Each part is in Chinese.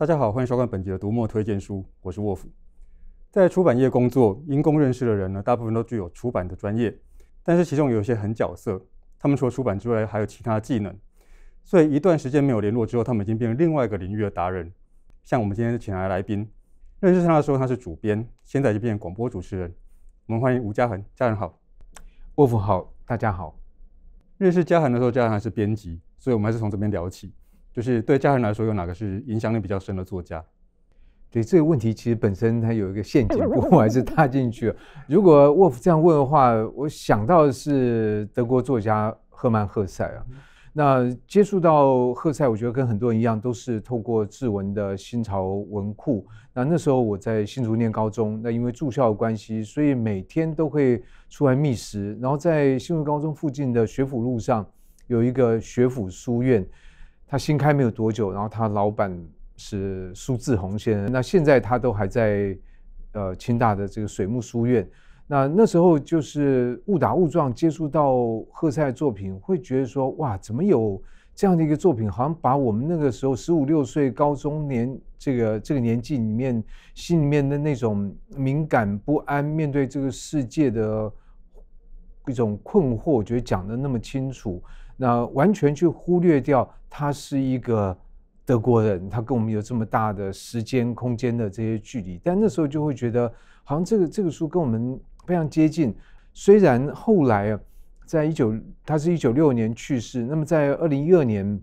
大家好，欢迎收看本集的读墨推荐书，我是沃夫。在出版业工作，因工认识的人呢，大部分都具有出版的专业，但是其中有一些很角色，他们除了出版之外，还有其他技能。所以一段时间没有联络之后，他们已经变成另外一个领域的达人。像我们今天请来的来宾，认识他的时候他是主编，现在就变成广播主持人。我们欢迎吴嘉恒，家人好，沃夫好，大家好。认识嘉恒的时候，嘉恒还是编辑，所以我们还是从这边聊起。就是对家人来说，有哪个是影响力比较深的作家？对这个问题，其实本身它有一个陷阱，不我还是踏进去。如果夫这样问的话，我想到的是德国作家赫曼·赫塞啊。那接触到赫塞，我觉得跟很多人一样，都是透过志文的新潮文库。那那时候我在新竹念高中，那因为住校的关系，所以每天都会出来觅食。然后在新竹高中附近的学府路上，有一个学府书院。他新开没有多久，然后他老板是苏志宏先生。那现在他都还在，呃，清大的这个水木书院。那那时候就是误打误撞接触到赫塞的作品，会觉得说，哇，怎么有这样的一个作品，好像把我们那个时候十五六岁、高中年这个这个年纪里面心里面的那种敏感不安，面对这个世界的一种困惑，我觉得讲的那么清楚。那完全去忽略掉，他是一个德国人，他跟我们有这么大的时间、空间的这些距离，但那时候就会觉得好像这个这个书跟我们非常接近。虽然后来啊，在一九，他是一九六六年去世，那么在二零一二年，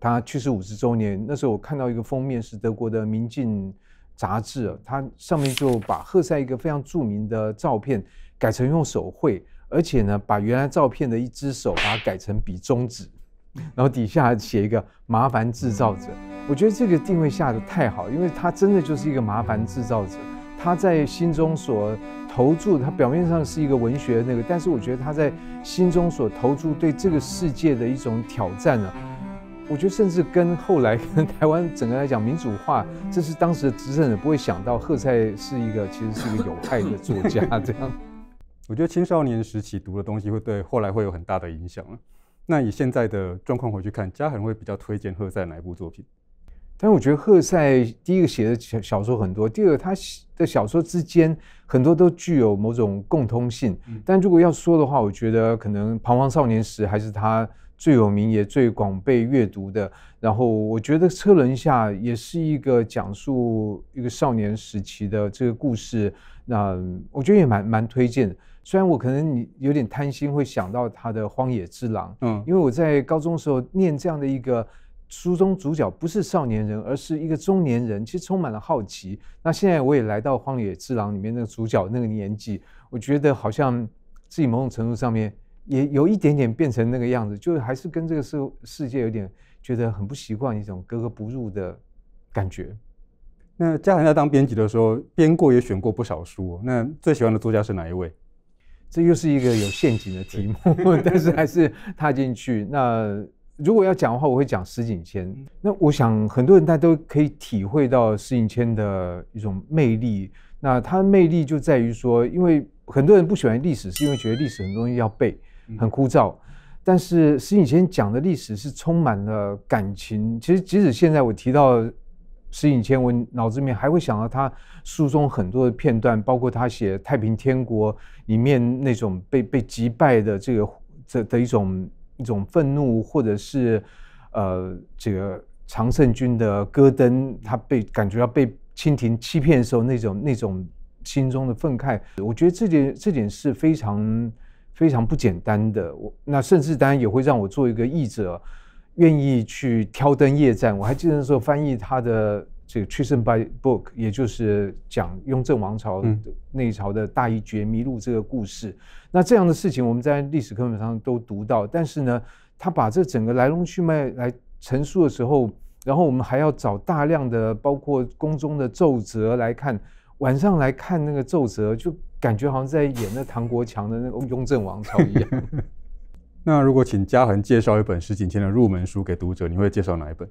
他去世五十周年，那时候我看到一个封面是德国的《明镜》杂志，它上面就把赫塞一个非常著名的照片改成用手绘。而且呢，把原来照片的一只手把它改成比中指，然后底下写一个麻烦制造者。我觉得这个定位下的太好，因为他真的就是一个麻烦制造者。他在心中所投注，他表面上是一个文学那个，但是我觉得他在心中所投注对这个世界的一种挑战啊，我觉得甚至跟后来台湾整个来讲民主化，这是当时的执政者不会想到贺赛是一个其实是一个有害的作家这样。我觉得青少年时期读的东西会对后来会有很大的影响了。那以现在的状况回去看，嘉恒会比较推荐赫塞哪一部作品？但我觉得赫塞第一个写的小小说很多，第二他的小说之间很多都具有某种共通性。但如果要说的话，我觉得可能《彷徨少年时》还是他最有名也最广被阅读的。然后我觉得《车轮下》也是一个讲述一个少年时期的这个故事，那我觉得也蛮蛮推荐。虽然我可能你有点贪心，会想到他的《荒野之狼》，嗯，因为我在高中时候念这样的一个书中主角不是少年人，而是一个中年人，其实充满了好奇。那现在我也来到《荒野之狼》里面那个主角那个年纪，我觉得好像自己某种程度上面也有一点点变成那个样子，就是还是跟这个世世界有点觉得很不习惯，一种格格不入的感觉。那加藤在当编辑的时候编过也选过不少书，那最喜欢的作家是哪一位？这又是一个有陷阱的题目，但是还是踏进去。那如果要讲的话，我会讲石景谦。那我想很多人他都可以体会到石景谦的一种魅力。那他魅力就在于说，因为很多人不喜欢历史，是因为觉得历史很多东西要背，很枯燥。但是石景谦讲的历史是充满了感情。其实即使现在我提到。石影千文脑子里面还会想到他书中很多的片段，包括他写《太平天国》里面那种被被击败的这个这的一种一种愤怒，或者是呃，这个常胜军的戈登他被感觉到被清廷欺骗的时候那种那种心中的愤慨。我觉得这件这点是非常非常不简单的。我那甚至当然也会让我做一个译者。愿意去挑灯夜战。我还记得那时候翻译他的这个《t r a c i n by Book》，也就是讲雍正王朝那一朝的大义绝迷路这个故事。那这样的事情我们在历史课本上都读到，但是呢，他把这整个来龙去脉来陈述的时候，然后我们还要找大量的包括宫中的奏折来看，晚上来看那个奏折，就感觉好像在演那唐国强的那个《雍正王朝》一样。那如果请嘉恒介绍一本石井谦的入门书给读者，你会介绍哪一本？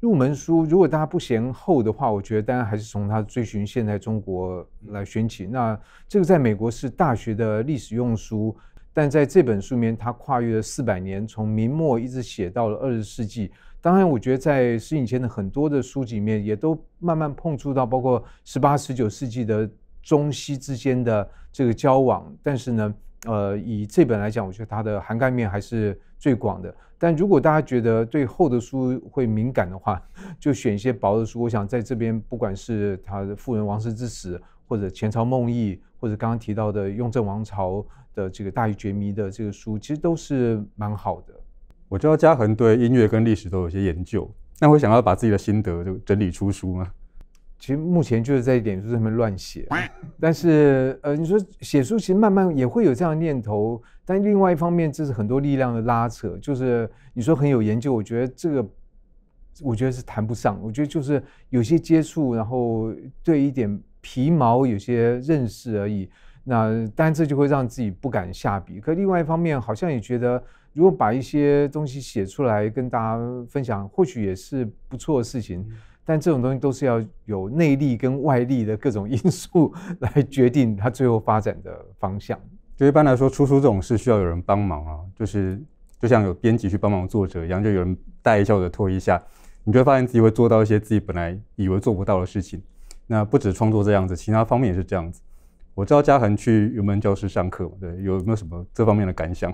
入门书，如果大家不嫌厚的话，我觉得当然还是从他《追寻现代中国》来选起。那这个在美国是大学的历史用书，但在这本书里面，它跨越了四百年，从明末一直写到了二十世纪。当然，我觉得在石井谦的很多的书里面，也都慢慢碰触到，包括十八、十九世纪的中西之间的这个交往。但是呢？呃，以这本来讲，我觉得它的涵盖面还是最广的。但如果大家觉得对厚的书会敏感的话，就选一些薄的书。我想在这边，不管是他《的《富人王室之死》，或者《前朝梦忆》，或者刚刚提到的《雍正王朝》的这个《大玉诀迷》的这个书，其实都是蛮好的。我知道嘉恒对音乐跟历史都有些研究，那会想要把自己的心得就整理出书吗？其实目前就是在脸书上面乱写，但是呃，你说写书其实慢慢也会有这样的念头，但另外一方面，这是很多力量的拉扯，就是你说很有研究，我觉得这个，我觉得是谈不上，我觉得就是有些接触，然后对一点皮毛有些认识而已，那当然这就会让自己不敢下笔。可另外一方面，好像也觉得如果把一些东西写出来跟大家分享，或许也是不错的事情。但这种东西都是要有内力跟外力的各种因素来决定它最后发展的方向。就一般来说，出书这种事需要有人帮忙啊，就是就像有编辑去帮忙作者一样，就有人带一下或者推一下，你会发现自己会做到一些自己本来以为做不到的事情。那不止创作这样子，其他方面也是这样子。我知道嘉恒去云门教室上课，对，有没有什么这方面的感想？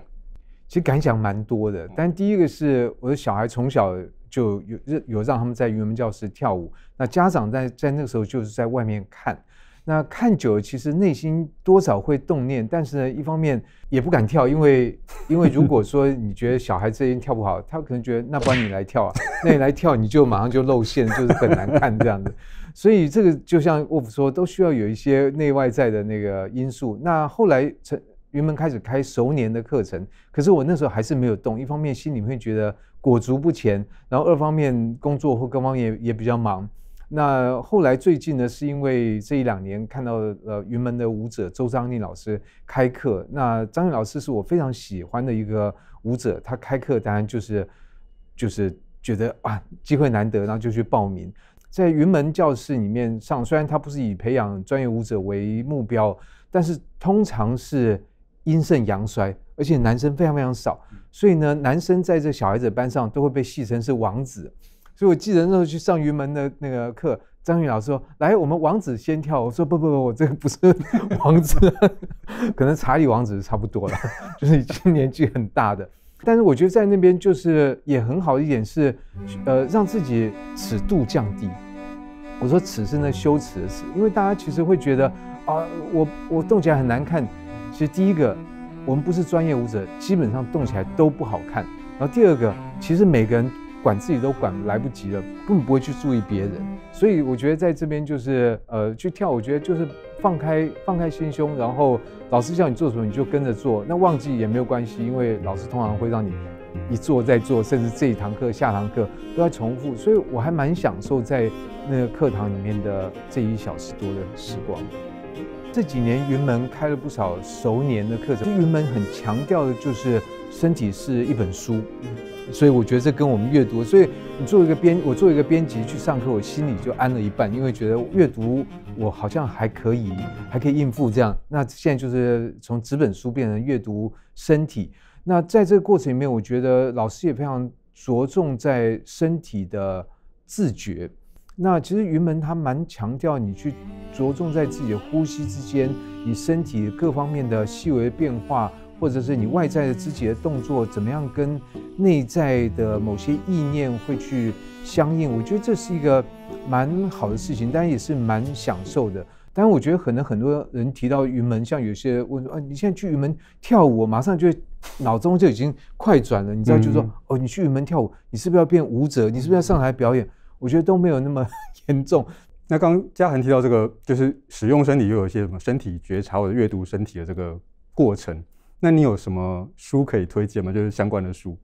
其实感想蛮多的，但第一个是我的小孩从小就有有让他们在语文教室跳舞，那家长在在那个时候就是在外面看，那看久了其实内心多少会动念，但是呢，一方面也不敢跳，因为 因为如果说你觉得小孩这边跳不好，他可能觉得那不然你来跳啊，那你来跳你就马上就露馅，就是很难看这样的，所以这个就像沃夫说，都需要有一些内外在的那个因素。那后来成云门开始开熟年的课程，可是我那时候还是没有动。一方面心里面觉得裹足不前，然后二方面工作或各方面也比较忙。那后来最近呢，是因为这一两年看到呃云门的舞者周张丽老师开课，那张丽老师是我非常喜欢的一个舞者，他开课当然就是就是觉得啊机会难得，然后就去报名在云门教室里面上。虽然他不是以培养专业舞者为目标，但是通常是。阴盛阳衰，而且男生非常非常少，所以呢，男生在这小孩子班上都会被戏称是王子。所以我记得那时候去上云门的那个课，张云老师说：“来，我们王子先跳。”我说：“不不不，我这个不是 王子，可能查理王子差不多了，就是已经年纪很大的。”但是我觉得在那边就是也很好一点是，呃，让自己尺度降低。我说“尺”是那羞耻的“尺”，因为大家其实会觉得啊，我我动起来很难看。就第一个，我们不是专业舞者，基本上动起来都不好看。然后第二个，其实每个人管自己都管来不及了，根本不会去注意别人。所以我觉得在这边就是，呃，去跳，我觉得就是放开放开心胸，然后老师叫你做什么你就跟着做，那忘记也没有关系，因为老师通常会让你一做再做，甚至这一堂课下堂课都在重复。所以我还蛮享受在那个课堂里面的这一小时多的时光。这几年云门开了不少熟年的课程，云门很强调的就是身体是一本书，所以我觉得这跟我们阅读，所以你做一个编，我做一个编辑去上课，我心里就安了一半，因为觉得阅读我好像还可以，还可以应付这样。那现在就是从纸本书变成阅读身体，那在这个过程里面，我觉得老师也非常着重在身体的自觉。那其实云门它蛮强调你去着重在自己的呼吸之间，你身体各方面的细微变化，或者是你外在的肢体的动作怎么样跟内在的某些意念会去相应。我觉得这是一个蛮好的事情，但也是蛮享受的。但然，我觉得可能很多人提到云门，像有些问说啊，你现在去云门跳舞，我马上就脑中就已经快转了。你知道，就是说哦，你去云门跳舞，你是不是要变舞者？你是不是要上台表演？我觉得都没有那么 严重。那刚嘉恒提到这个，就是使用身体又有一些什么身体觉察或者阅读身体的这个过程。那你有什么书可以推荐吗？就是相关的书。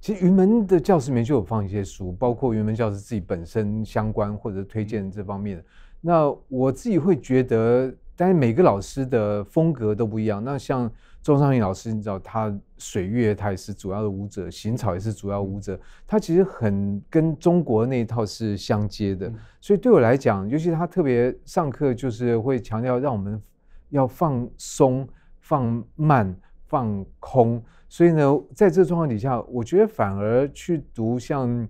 其实云门的教室里面就有放一些书，包括云门教师自己本身相关或者推荐这方面的。那我自己会觉得。但是每个老师的风格都不一样。那像周尚颖老师，你知道他水月，他也是主要的舞者，行草也是主要舞者。他其实很跟中国那一套是相接的。所以对我来讲，尤其他特别上课，就是会强调让我们要放松、放慢、放空。所以呢，在这个状况底下，我觉得反而去读像。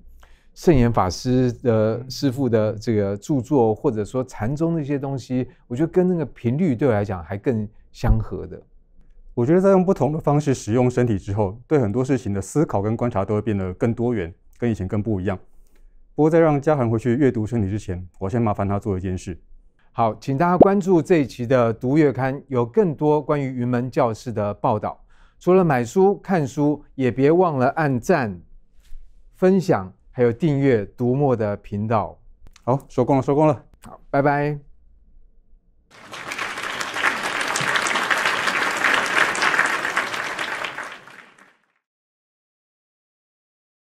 圣严法师的师父的这个著作，或者说禅宗那些东西，我觉得跟那个频率对我来讲还更相合的。我觉得在用不同的方式使用身体之后，对很多事情的思考跟观察都会变得更多元，跟以前更不一样。不过，在让嘉涵回去阅读身体之前，我先麻烦他做一件事。好，请大家关注这一期的《读月刊》，有更多关于云门教室的报道。除了买书、看书，也别忘了按赞、分享。还有订阅独墨的频道。好，收工了，收工了。好，拜拜。